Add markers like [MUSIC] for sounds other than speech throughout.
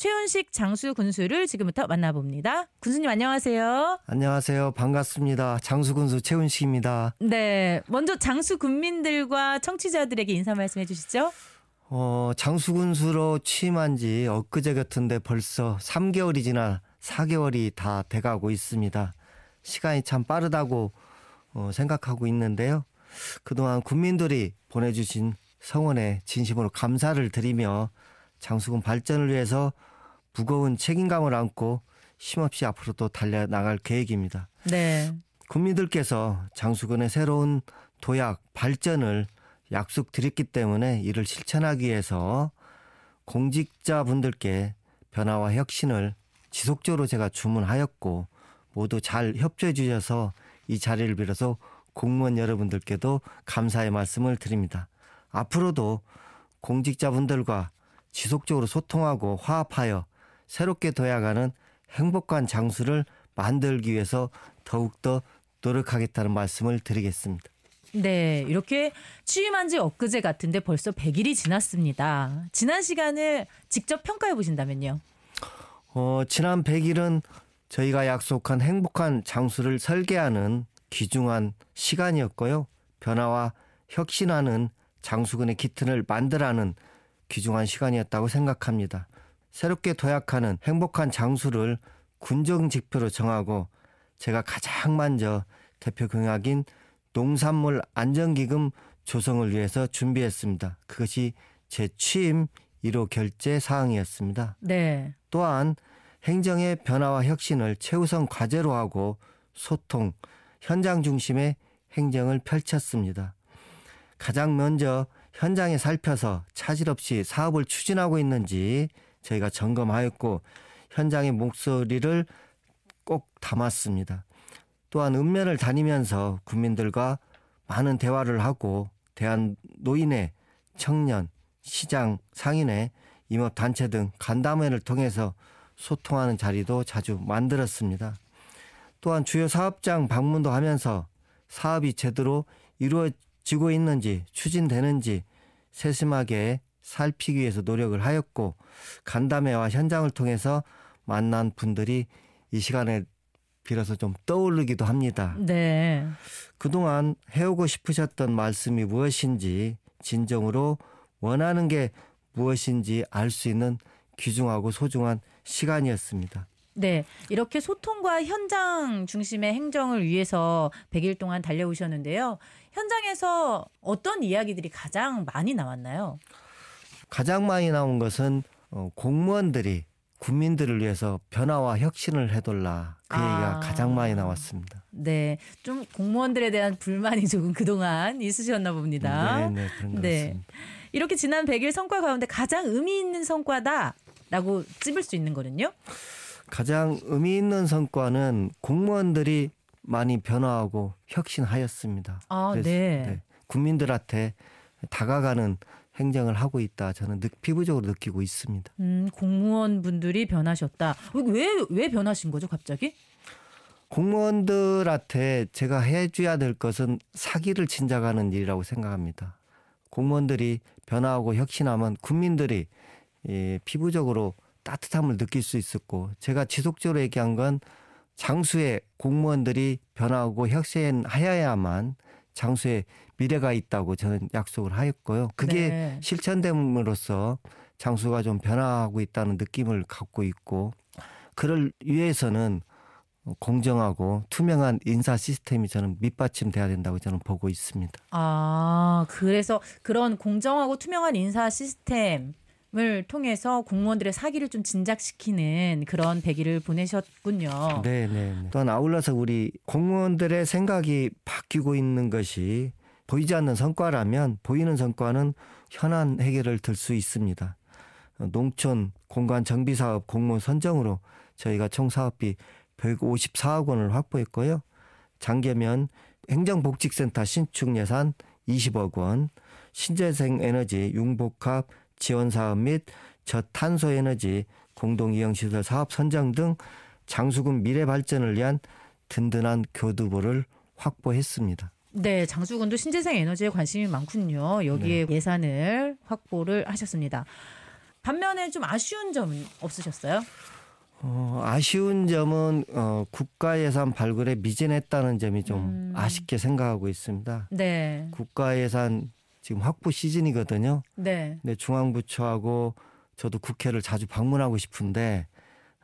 최윤식 장수 군수를 지금부터 만나봅니다. 군수님 안녕하세요. 안녕하세요. 반갑습니다. 장수 군수 최윤식입니다. 네. 먼저 장수 군민들과 청취자들에게 인사 말씀해 주시죠. 어, 장수 군수로 취임한 지 엊그제 같은데 벌써 3개월이 지나 4개월이 다 돼가고 있습니다. 시간이 참 빠르다고 어, 생각하고 있는데요. 그동안 국민들이 보내주신 성원에 진심으로 감사를 드리며 장수군 발전을 위해서 무거운 책임감을 안고 쉼없이 앞으로 도 달려나갈 계획입니다. 네. 국민들께서 장수근의 새로운 도약 발전을 약속드렸기 때문에 이를 실천하기 위해서 공직자분들께 변화와 혁신을 지속적으로 제가 주문하였고 모두 잘 협조해 주셔서 이 자리를 빌어서 공무원 여러분들께도 감사의 말씀을 드립니다. 앞으로도 공직자분들과 지속적으로 소통하고 화합하여 새롭게 둬야하는 행복한 장수를 만들기 위해서 더욱더 노력하겠다는 말씀을 드리겠습니다. 네, 이렇게 취임한 지 엊그제 같은데 벌써 100일이 지났습니다. 지난 시간을 직접 평가해 보신다면요. 어, 지난 100일은 저희가 약속한 행복한 장수를 설계하는 귀중한 시간이었고요. 변화와 혁신하는 장수군의 깃틀을 만들라는 귀중한 시간이었다고 생각합니다. 새롭게 도약하는 행복한 장수를 군정 지표로 정하고 제가 가장 먼저 대표 경약인 농산물 안전기금 조성을 위해서 준비했습니다. 그것이 제 취임 1호 결제 사항이었습니다. 네. 또한 행정의 변화와 혁신을 최우선 과제로 하고 소통, 현장 중심의 행정을 펼쳤습니다. 가장 먼저 현장에 살펴서 차질 없이 사업을 추진하고 있는지 저희가 점검하였고 현장의 목소리를 꼭 담았습니다. 또한 읍면을 다니면서 국민들과 많은 대화를 하고 대한 노인회, 청년, 시장, 상인회, 임업 단체 등 간담회를 통해서 소통하는 자리도 자주 만들었습니다. 또한 주요 사업장 방문도 하면서 사업이 제대로 이루어지고 있는지 추진되는지 세심하게 살피기 위해서 노력을 하였고 간담회와 현장을 통해서 만난 분들이 이 시간에 빌어서 좀 떠오르기도 합니다. 네. 그동안 해오고 싶으셨던 말씀이 무엇인지 진정으로 원하는 게 무엇인지 알 수 있는 귀중하고 소중한 시간이었습니다. 네. 이렇게 소통과 현장 중심의 행정을 위해서 100일 동안 달려오셨는데요. 현장에서 어떤 이야기들이 가장 많이 나왔나요? 가장 많이 나온 것은 어, 공무원들이 국민들을 위해서 변화와 혁신을 해돌라 그 아. 얘기가 가장 많이 나왔습니다. 네, 좀 공무원들에 대한 불만이 조금 그동안 있으셨나 봅니다. 네, 네 그런 것 네. 같습니다. 이렇게 지난 100일 성과 가운데 가장 의미 있는 성과다라고 찝을 수 있는 거는요? 가장 의미 있는 성과는 공무원들이 많이 변화하고 혁신하였습니다. 아, 네. 네. 국민들한테 다가가는 행정을 하고 있다. 저는 느, 피부적으로 느끼고 있습니다. 음, 공무원 분들이 변하셨다. 어, 왜, 왜 변하신 거죠, 갑자기? 공무원들한테 제가 해줘야 될 것은 사기를 진작하는 일이라고 생각합니다. 공무원들이 변화하고 혁신하면 국민들이 예, 피부적으로 따뜻함을 느낄 수 있었고 제가 지속적으로 얘기한 건 장수의 공무원들이 변화하고 혁신하야만 장소에 미래가 있다고 저는 약속을 하였고요. 그게 네. 실천됨으로써 장수가 좀 변화하고 있다는 느낌을 갖고 있고 그를 위해서는 공정하고 투명한 인사 시스템이 저는 밑받침돼야 된다고 저는 보고 있습니다. 아, 그래서 그런 공정하고 투명한 인사 시스템 을 통해서 공무원들의 사기를 좀 진작시키는 그런 배기를 보내셨군요. 네, 네, 네. 또한 아울러서 우리 공무원들의 생각이 바뀌고 있는 것이 보이지 않는 성과라면 보이는 성과는 현안 해결을 들 수 있습니다. 농촌 공간 정비 사업 공무원 선정으로 저희가 총 사업비 154억 원을 확보했고요. 장계면 행정복지센터 신축 예산 20억 원, 신재생 에너지 융복합 지원 사업 및 저탄소 에너지 공동 이용 시설 사업 선정 등 장수군 미래 발전을 위한 든든한 교두보를 확보했습니다. 네, 장수군도 신재생 에너지에 관심이 많군요. 여기에 네. 예산을 확보를 하셨습니다. 반면에 좀 아쉬운 점 없으셨어요? 어, 아쉬운 점은 어, 국가 예산 발굴에 미진했다는 점이 좀 음. 아쉽게 생각하고 있습니다. 네. 국가 예산 지금 확보 시즌이거든요. 네. 근데 중앙부처하고 저도 국회를 자주 방문하고 싶은데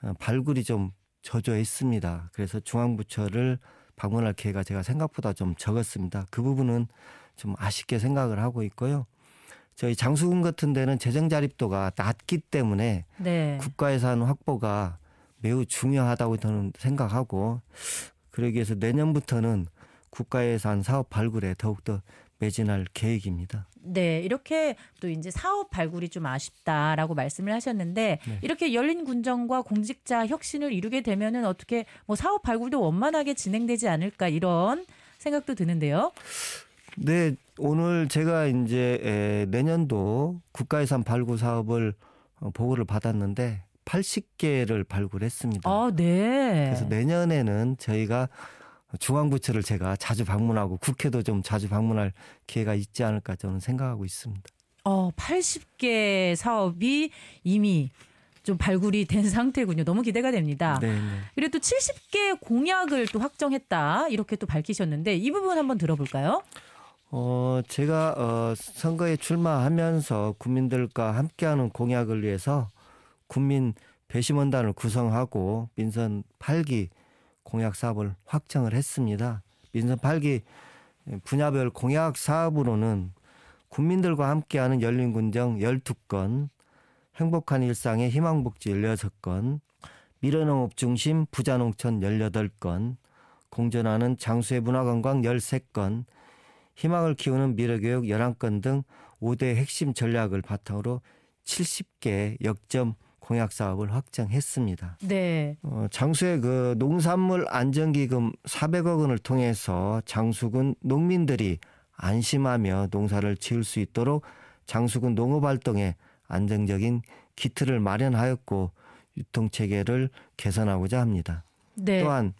어, 발굴이 좀 저조해 있습니다. 그래서 중앙부처를 방문할 기회가 제가 생각보다 좀 적었습니다. 그 부분은 좀 아쉽게 생각을 하고 있고요. 저희 장수군 같은 데는 재정 자립도가 낮기 때문에 네. 국가예산 확보가 매우 중요하다고 저는 생각하고 그러기 위해서 내년부터는 국가예산 사업 발굴에 더욱더 매진할 계획입니다. 네, 이렇게 또 이제 사업 발굴이 좀 아쉽다라고 말씀을 하셨는데 네. 이렇게 열린 군정과 공직자 혁신을 이루게 되면은 어떻게 뭐 사업 발굴도 원만하게 진행되지 않을까 이런 생각도 드는데요. 네, 오늘 제가 이제 내년도 국가예산 발굴 사업을 어, 보고를 받았는데 80개를 발굴했습니다. 아, 네. 그래서 내년에는 저희가 중앙부처를 제가 자주 방문하고 국회도 좀 자주 방문할 기회가 있지 않을까 저는 생각하고 있습니다. 어, 80개 사업이 이미 좀 발굴이 된 [LAUGHS] 상태군요. 너무 기대가 됩니다. 네 그래도 70개 공약을 또 확정했다. 이렇게 또 밝히셨는데 이 부분 한번 들어볼까요? 어, 제가 어, 선거에 출마하면서 국민들과 함께하는 공약을 위해서 국민 배심원단을 구성하고 민선 8기 공약 사업을 확정을 했습니다. 민선 8기 분야별 공약 사업으로는 국민들과 함께하는 열린군정 12건, 행복한 일상의 희망복지 16건, 미래농업 중심 부자농촌 18건, 공존하는 장수의 문화관광 13건, 희망을 키우는 미래교육 11건 등 5대 핵심 전략을 바탕으로 70개 역점 공약 사업을 확장했습니다. 네. 어, 장수의 그 농산물 안정기금 400억 원을 통해서 장수군 농민들이 안심하며 농사를 지을 수 있도록 장수군 농업활동에 안정적인 기틀을 마련하였고 유통체계를 개선하고자 합니다. 네. 또한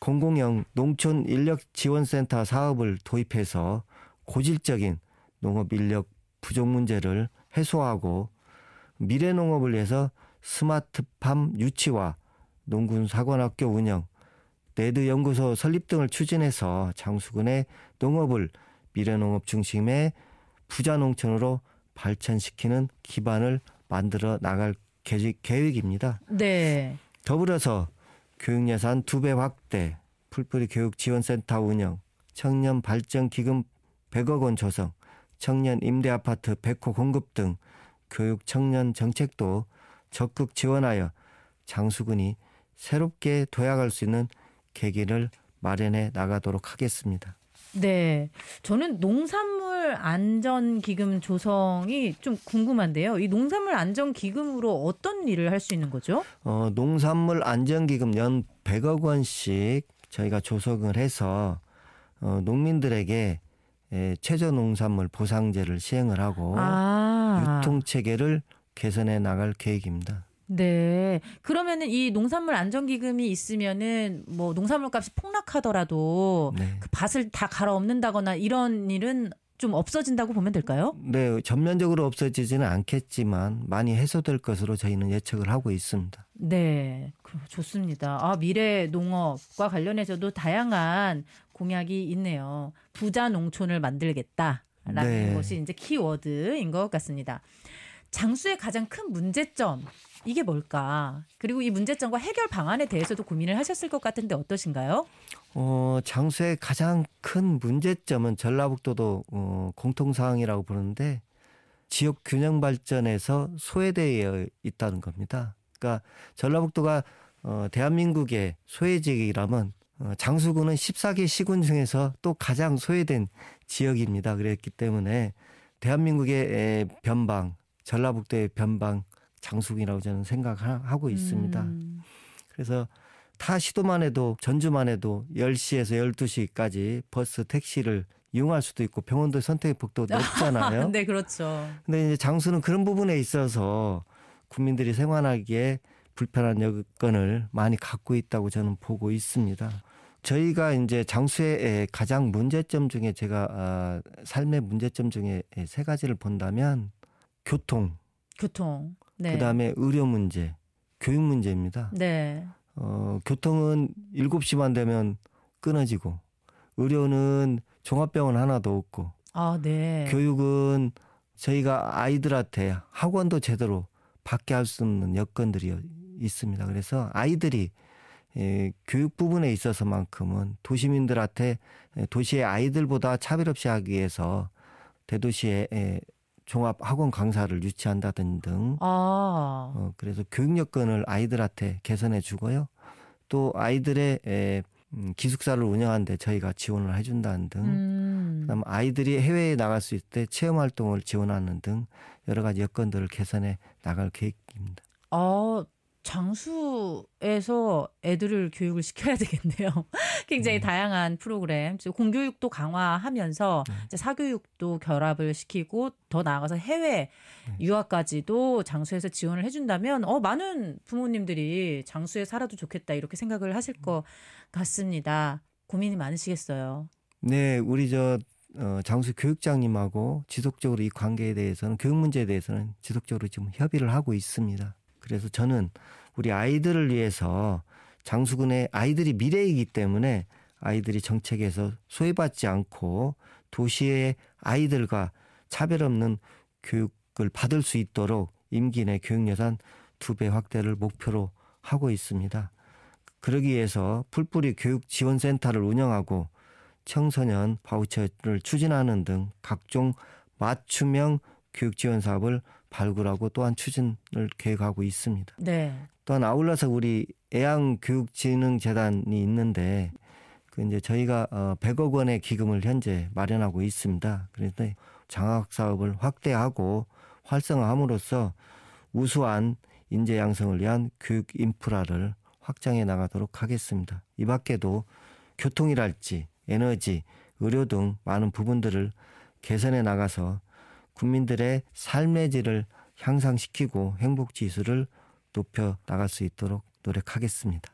공공형 농촌 인력 지원센터 사업을 도입해서 고질적인 농업 인력 부족 문제를 해소하고 미래농업을 위해서 스마트팜 유치와 농군 사관학교 운영, 네드 연구소 설립 등을 추진해서 장수군의 농업을 미래농업 중심의 부자 농촌으로 발전시키는 기반을 만들어 나갈 계획, 입니다 네. 더불어서 교육예산 두배 확대, 풀뿌리 교육지원센터 운영, 청년 발전기금 100억 원 조성, 청년 임대아파트 100호 공급 등 교육 청년 정책도 적극 지원하여 장수군이 새롭게 도약할 수 있는 계기를 마련해 나가도록 하겠습니다. 네. 저는 농산물 안전 기금 조성이 좀 궁금한데요. 이 농산물 안전 기금으로 어떤 일을 할 수 있는 거죠? 어, 농산물 안전 기금 연 100억 원씩 저희가 조성을 해서 어, 농민들에게 예, 최저 농산물 보상제를 시행을 하고 아. 유통 체계를 개선해 나갈 계획입니다. 네. 그러면은 이 농산물 안전기금이 있으면은 뭐 농산물 값이 폭락하더라도 네. 그 밭을 다 갈아엎는다거나 이런 일은 좀 없어진다고 보면 될까요? 네, 전면적으로 없어지지는 않겠지만 많이 해소될 것으로 저희는 예측을 하고 있습니다. 네, 그 좋습니다. 아, 미래 농업과 관련해서도 다양한 공약이 있네요. 부자 농촌을 만들겠다. 라는 네. 것이 이제 키워드인 것 같습니다. 장수의 가장 큰 문제점 이게 뭘까? 그리고 이 문제점과 해결 방안에 대해서도 고민을 하셨을 것 같은데 어떠신가요? 어, 장수의 가장 큰 문제점은 전라북도도 어, 공통 사항이라고 보는데 지역 균형 발전에서 소외되어 있다는 겁니다. 그러니까 전라북도가 어, 대한민국의 소외지역이라면 어, 장수군은 14개 시군 중에서 또 가장 소외된 지역입니다. 그랬기 때문에 대한민국의 변방, 전라북도의 변방 장수이라고 저는 생각하고 있습니다. 음. 그래서 타 시도만 해도 전주만 해도 10시에서 12시까지 버스 택시를 이용할 수도 있고 병원도 선택의 폭도 넓잖아요. [LAUGHS] 네, 그렇죠. 근데 이제 장수는 그런 부분에 있어서 국민들이 생활하기에 불편한 여건을 많이 갖고 있다고 저는 보고 있습니다. 저희가 이제 장수의 가장 문제점 중에 제가 아, 삶의 문제점 중에 세 가지를 본다면 교통, 교통, 네. 그다음에 의료 문제, 교육 문제입니다. 네. 어, 교통은 7시만 되면 끊어지고 의료는 종합병원 하나도 없고 아, 네. 교육은 저희가 아이들한테 학원도 제대로 받게 할 수 없는 여건들이 있습니다. 그래서 아이들이 예, 교육 부분에 있어서만큼은 도시민들한테 예, 도시의 아이들보다 차별 없이 하기 위해서 대도시에 예, 종합 학원 강사를 유치한다든 등 아. 어, 그래서 교육 여건을 아이들한테 개선해 주고요. 또 아이들의 에, 예, 음, 기숙사를 운영하는데 저희가 지원을 해준다는 등, 음. 그다음 아이들이 해외에 나갈 수 있을 때 체험 활동을 지원하는 등 여러 가지 여건들을 개선해 나갈 계획입니다. 어, 장수에서 애들을 교육을 시켜야 되겠네요. [LAUGHS] 굉장히 네. 다양한 프로그램, 공교육도 강화하면서 네. 이제 사교육도 결합을 시키고 더 나아가서 해외 네. 유학까지도 장수에서 지원을 해준다면 어 많은 부모님들이 장수에 살아도 좋겠다 이렇게 생각을 하실 것 같습니다. 고민이 많으시겠어요. 네, 우리 저 어, 장수 교육장님하고 지속적으로 이 관계에 대해서는 교육 문제에 대해서는 지속적으로 지금 협의를 하고 있습니다. 그래서 저는 우리 아이들을 위해서 장수군의 아이들이 미래이기 때문에 아이들이 정책에서 소외받지 않고 도시의 아이들과 차별 없는 교육을 받을 수 있도록 임기 내 교육 예산 두 배 확대를 목표로 하고 있습니다. 그러기 위해서 풀뿌리 교육 지원센터를 운영하고 청소년 바우처를 추진하는 등 각종 맞춤형 교육 지원 사업을 발굴하고 또한 추진을 계획하고 있습니다. 네. 또한 아울러서 우리 애양교육진흥재단이 있는데 그 이제 저희가 100억 어, 원의 기금을 현재 마련하고 있습니다. 그런데 장학 사업을 확대하고 활성화함으로써 우수한 인재 양성을 위한 교육 인프라를 확장해 나가도록 하겠습니다. 이 밖에도 교통이랄지 에너지, 의료 등 많은 부분들을 개선해 나가서 국민들의 삶의 질을 향상시키고 행복 지수를 높여 나갈 수 있도록 노력하겠습니다.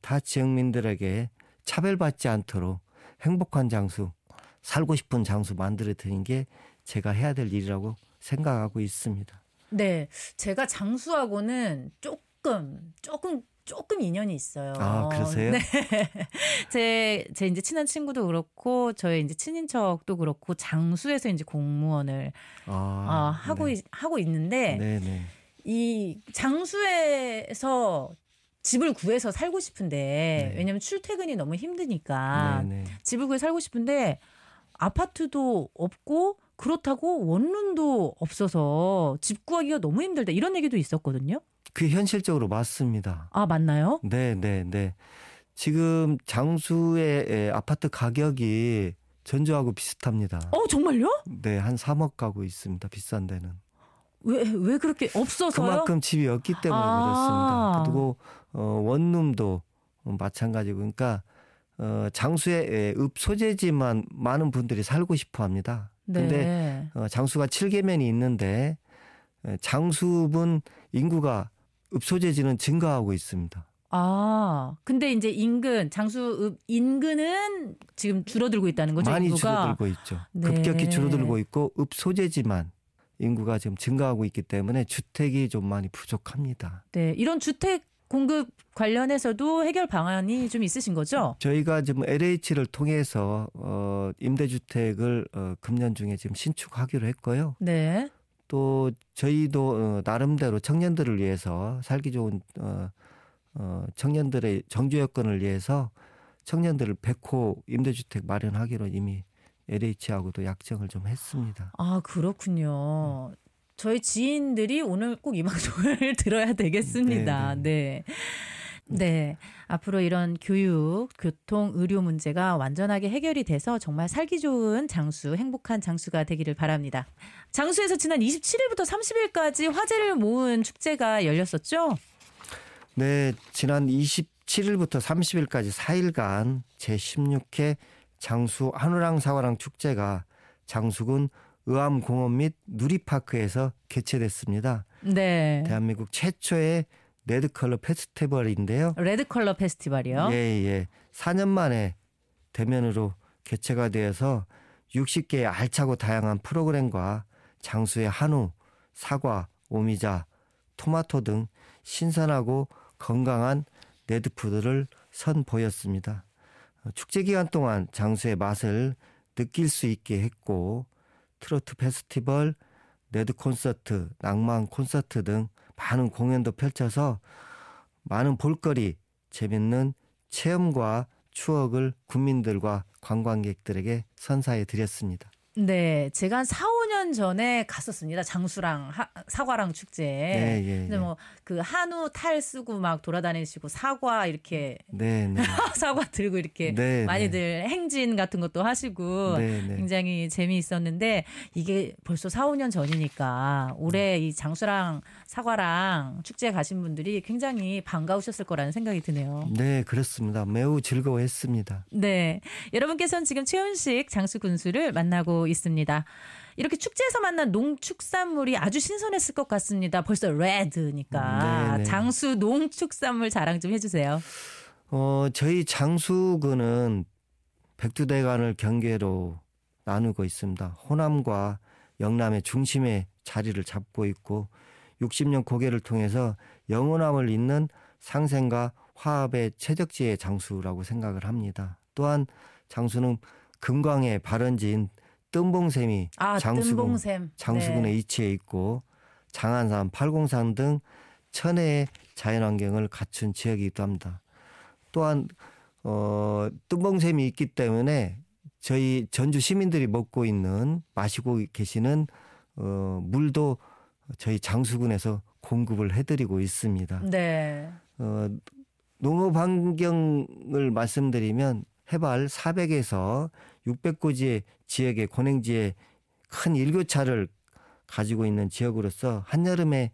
다 지역민들에게 차별받지 않도록 행복한 장수, 살고 싶은 장수 만들어 드리게 제가 해야 될 일이라고 생각하고 있습니다. 네. 제가 장수하고는 조금 조금 조금 인연이 있어요. 아, 그러세요? 네. [LAUGHS] 제, 제 이제 친한 친구도 그렇고, 저의 이제 친인척도 그렇고, 장수에서 이제 공무원을, 아, 어, 하고, 네. 있, 하고 있는데, 네네. 네. 이 장수에서 집을 구해서 살고 싶은데, 네. 왜냐면 출퇴근이 너무 힘드니까, 네네. 네. 집을 구해 살고 싶은데, 아파트도 없고, 그렇다고 원룸도 없어서 집 구하기가 너무 힘들다. 이런 얘기도 있었거든요. 그게 현실적으로 맞습니다. 아, 맞나요? 네, 네, 네. 지금 장수의 예, 아파트 가격이 전주하고 비슷합니다. 어, 정말요? 네, 한 3억 가고 있습니다. 비싼 데는. 왜, 왜 그렇게 없어서요? 그만큼 집이 없기 때문에 아~ 그렇습니다. 그리고, 어, 원룸도 마찬가지고, 그러니까, 어, 장수의 예, 읍 소재지만 많은 분들이 살고 싶어 합니다. 네. 근데, 어, 장수가 7개면이 있는데, 예, 장수분 인구가 읍소재지는 증가하고 있습니다. 아, 근데 이제 인근 장수읍 인근은 지금 줄어들고 있다는 거죠. 많이 인구가? 줄어들고 있죠. 네. 급격히 줄어들고 있고 읍 소재지만 인구가 지금 증가하고 있기 때문에 주택이 좀 많이 부족합니다. 네, 이런 주택 공급 관련해서도 해결 방안이 좀 있으신 거죠? 저희가 지금 LH를 통해서 어 임대주택을 어 금년 중에 지금 신축하기로 했고요. 네. 또 저희도 어, 나름대로 청년들을 위해서 살기 좋은 어, 어 청년들의 정주 여건을 위해서 청년들을 100호 임대주택 마련하기로 이미 LH하고도 약정을 좀 했습니다. 아 그렇군요. 음. 저희 지인들이 오늘 꼭 이 방송을 [LAUGHS] 들어야 되겠습니다. 네네. 네. 네, 네. 네. 네. 네. 앞으로 이런 교육, 교통, 의료 문제가 완전하게 해결이 돼서 정말 살기 좋은 장수, 행복한 장수가 되기를 바랍니다. 장수에서 지난 27일부터 30일까지 화제를 모은 축제가 열렸었죠? 네. 지난 27일부터 30일까지 4일간 제16회 장수 한우랑 사과랑 축제가 장수군 의암공원 및 누리파크에서 개최됐습니다. 네. 대한민국 최초의 레드 컬러 페스티벌인데요. 레드 컬러 페스티벌이요? 예, 예. 4년 만에 대면으로 개최가 되어서 60개의 알차고 다양한 프로그램과 장수의 한우, 사과, 오미자, 토마토 등 신선하고 건강한 레드푸드를 선보였습니다. 축제 기간 동안 장수의 맛을 느낄 수 있게 했고 트로트 페스티벌, 레드 콘서트, 낭만 콘서트 등 많은 공연도 펼쳐서 많은 볼거리, 재밌는 체험과 추억을 국민들과 관광객들에게 선사해 드렸습니다. 네, 제가 4, 15년 전에 갔었습니다. 장수랑 하, 사과랑 축제. 네, 예, 근데 뭐그 한우 탈 쓰고 막 돌아다니시고 사과 이렇게 네, 네. [LAUGHS] 사과 들고 이렇게 네, 네, 많이들 행진 같은 것도 하시고 네, 네. 굉장히 재미있었는데 이게 벌써 4, 5년 전이니까 올해 이 장수랑 사과랑 축제 가신 분들이 굉장히 반가우셨을 거라는 생각이 드네요. 네, 그렇습니다. 매우 즐거워했습니다. 네. 여러분께서는 지금 최훈식 장수 군수를 만나고 있습니다. 이렇게 축제에서 만난 농축산물이 아주 신선했을 것 같습니다. 벌써 레드니까 음, 네네. 장수 농축산물 자랑 좀 해주세요. 어 저희 장수군은 백두대간을 경계로 나누고 있습니다. 호남과 영남의 중심에 자리를 잡고 있고 60년 고개를 통해서 영원함을 잇는 상생과 화합의 최적지의 장수라고 생각을 합니다. 또한 장수는 금광의 발원지인 뜸봉샘이 아, 장수군, 뜸봉샘. 장수군의 네. 이치에 있고 장안산, 팔공산 등 천혜의 자연환경을 갖춘 지역이기도 합니다. 또한 어, 뜸봉샘이 있기 때문에 저희 전주 시민들이 먹고 있는 마시고 계시는 어, 물도 저희 장수군에서 공급을 해드리고 있습니다. 네. 어, 농업 환경을 말씀드리면 해발 400에서 6 0 0고지 지역의 권행지에 큰 일교차를 가지고 있는 지역으로서 한여름에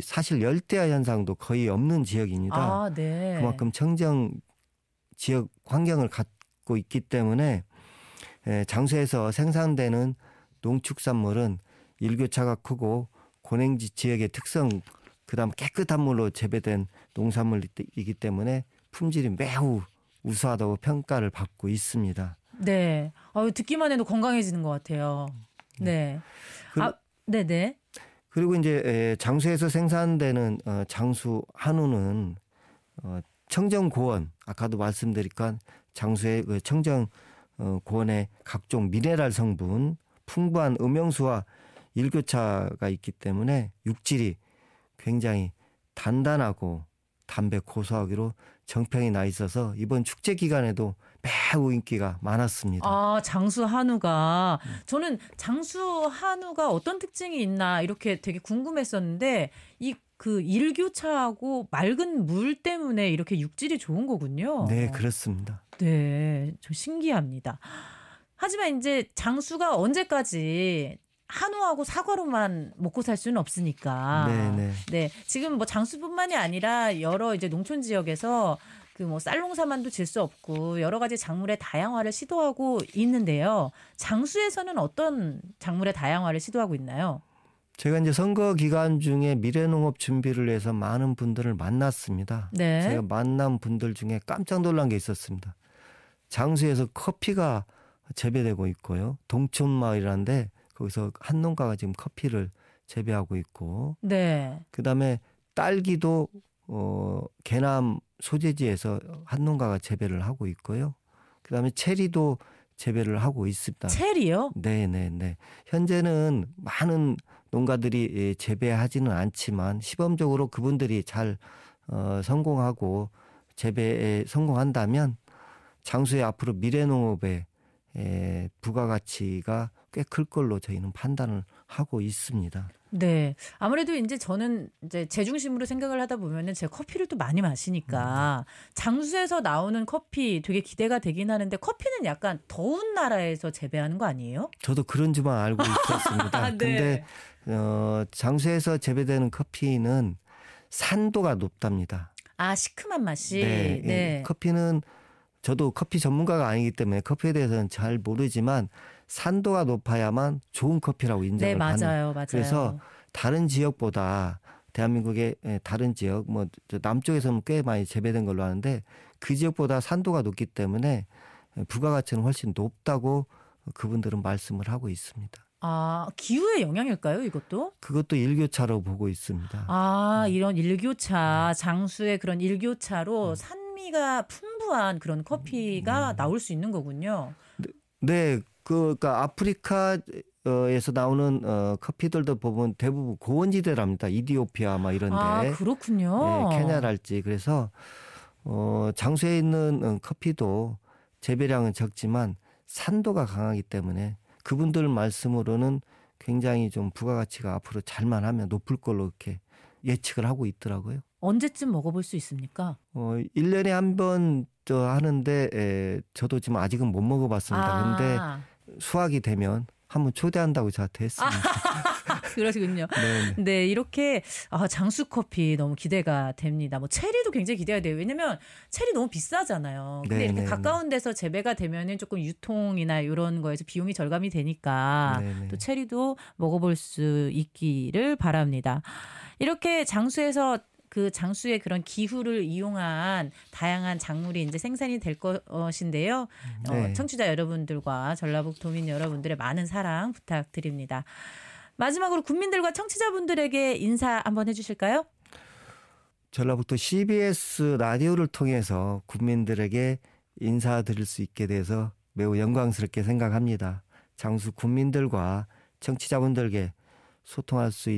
사실 열대야 현상도 거의 없는 지역입니다. 아, 네. 그만큼 청정 지역 환경을 갖고 있기 때문에 장수에서 생산되는 농축산물은 일교차가 크고 고냉지 지역의 특성 그다음 깨끗한 물로 재배된 농산물이기 때문에 품질이 매우 우수하다고 평가를 받고 있습니다. 네. 어, 유 듣기만 해도 건강해지는 것 같아요. 네. 네. 그, 아, 네네. 그리고 이제 장수에서 생산되는 어, 장수 한우는 어, 청정 고원 아까도 말씀드릴까 장수의 그 청정 어, 고원의 각종 미네랄 성분 풍부한 음영수와 일교차가 있기 때문에 육질이 굉장히 단단하고 담배 고소하기로 정평이 나 있어서 이번 축제 기간에도 매우 인기가 많았습니다. 아, 장수 한우가 저는 장수 한우가 어떤 특징이 있나 이렇게 되게 궁금했었는데 이 그 일교차하고 맑은 물 때문에 이렇게 육질이 좋은 거군요. 네, 그렇습니다. 네, 저 신기합니다. 하지만 이제 장수가 언제까지 한우하고 사과로만 먹고 살 수는 없으니까. 네네. 네. 네, 지금 뭐 장수뿐만이 아니라 여러 이제 농촌 지역에서 그뭐 쌀농사만도 질 수 없고 여러 가지 작물의 다양화를 시도하고 있는데요. 장수에서는 어떤 작물의 다양화를 시도하고 있나요? 제가 이제 선거 기간 중에 미래농업 준비를 해서 많은 분들을 만났습니다. 네. 제가 만난 분들 중에 깜짝 놀란 게 있었습니다. 장수에서 커피가 재배되고 있고요. 동촌마을이라는데 거기서 한 농가가 지금 커피를 재배하고 있고. 네. 그다음에 딸기도 어, 개남 소재지에서 한농가가 재배를 하고 있고요. 그다음에 체리도 재배를 하고 있습니다. 체리요? 네, 네, 네. 현재는 많은 농가들이 예, 재배하지는 않지만 시범적으로 그분들이 잘 어, 성공하고 재배에 성공한다면 장수의 앞으로 미래농업에 예, 부가가치가 꽤 클 걸로 저희는 판단을 하고 있습니다. 네. 아무래도 이제 저는 이제 제 중심으로 생각을 하다 보면은 제 커피를 또 많이 마시니까 음. 장수에서 나오는 커피 되게 기대가 되긴 하는데 커피는 약간 더운 나라에서 재배하는 거 아니에요? 저도 그런 줄만 알고 있었습니다. [LAUGHS] 아, 네. 근데 어, 장수에서 재배되는 커피는 산도가 높답니다. 아, 시큼한 맛이. 네. 네. 커피는 저도 커피 전문가가 아니기 때문에 커피에 대해서는 잘 모르지만 산도가 높아야만 좋은 커피라고 네, 인정을 네, 맞아요, 받는. 맞아요. 그래서 다른 지역보다 대한민국의 다른 지역 뭐 남쪽에서는 꽤 많이 재배된 걸로 아는데 그 지역보다 산도가 높기 때문에 부가가치는 훨씬 높다고 그분들은 말씀을 하고 있습니다. 아, 기후의 영향일까요, 이것도? 그것도 일교차로 보고 있습니다. 아, 음. 이런 일교차, 네. 장수의 그런 일교차로 음. 산미가 풍부한 그런 커피가 음. 나올 수 있는 거군요. 네, 네. 그, 그러니까 아프리카에서 나오는 어, 커피들도 보면 대부분 고원지대랍니다. 이디오피아 막 이런데. 아 그렇군요. 네, 예, 케냐랄지 그래서 어, 장소에 있는 어, 커피도 재배량은 적지만 산도가 강하기 때문에 그분들 말씀으로는 굉장히 좀 부가가치가 앞으로 잘만 하면 높을 걸로 이렇게 예측을 하고 있더라고요. 언제쯤 먹어볼 수 있습니까? 어, 1년에 한번저 하는데 에, 예, 저도 지금 아직은 못 먹어봤습니다. 아. 근데 수확이 되면 한번 초대한다고 저한테 했습니다. 아, [LAUGHS] 그러시군요. 네. 이렇게 아, 장수 커피 너무 기대가 됩니다. 뭐 체리도 굉장히 기대가 돼요. 왜냐면 체리 너무 비싸잖아요. 근데 네네, 이렇게 가까운 데서 재배가 되면은 조금 유통이나 이런 거에서 비용이 절감이 되니까 네네. 또 체리도 먹어볼 수 있기를 바랍니다. 이렇게 장수에서 그 장수의 그런 기후를 이용한 다양한 작물이 이제 생산이 될 것인데요. 어, 네. 어, 청취자 여러분들과 전라북 도민 여러분들의 많은 사랑 부탁드립니다. 마지막으로 국민들과 청취자분들에게 인사 한번 해주실까요? 전라북도 CBS 라디오를 통해서 국민들에게 인사드릴 수 있게 돼서 매우 영광스럽게 생각합니다. 장수 국민들과 청취자분들께 소통할 수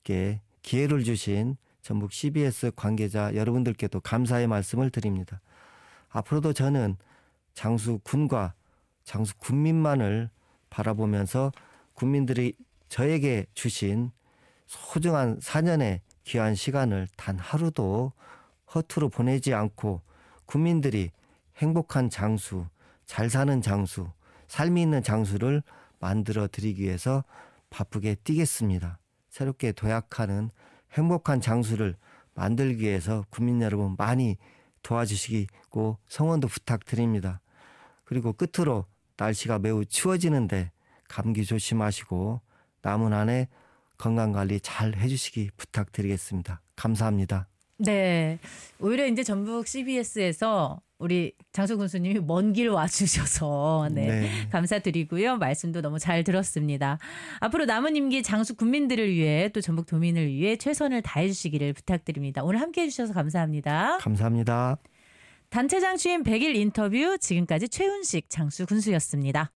있게 기회를 주신 전북 CBS 관계자 여러분들께도 감사의 말씀을 드립니다. 앞으로도 저는 장수 군과 장수 군민만을 바라보면서 국민들이 저에게 주신 소중한 4년의 귀한 시간을 단 하루도 허투루 보내지 않고 국민들이 행복한 장수, 잘 사는 장수, 삶이 있는 장수를 만들어 드리기 위해서 바쁘게 뛰겠습니다. 새롭게 도약하는 행복한 장수를 만들기 위해서 국민 여러분 많이 도와주시고 성원도 부탁드립니다. 그리고 끝으로 날씨가 매우 추워지는데 감기 조심하시고 남은 한해 건강관리 잘 해주시기 부탁드리겠습니다. 감사합니다. 네. 오히려 이제 전북 CBS에서 우리 장수 군수님이 먼 길 와주셔서 [LAUGHS] 네, 네, 감사드리고요. 말씀도 너무 잘 들었습니다. 앞으로 남은 임기 장수 군민들을 위해 또 전북 도민을 위해 최선을 다해 주시기를 부탁드립니다. 오늘 함께 해주셔서 감사합니다. 감사합니다. 단체장 취임 100일 인터뷰 지금까지 최훈식 장수 군수였습니다.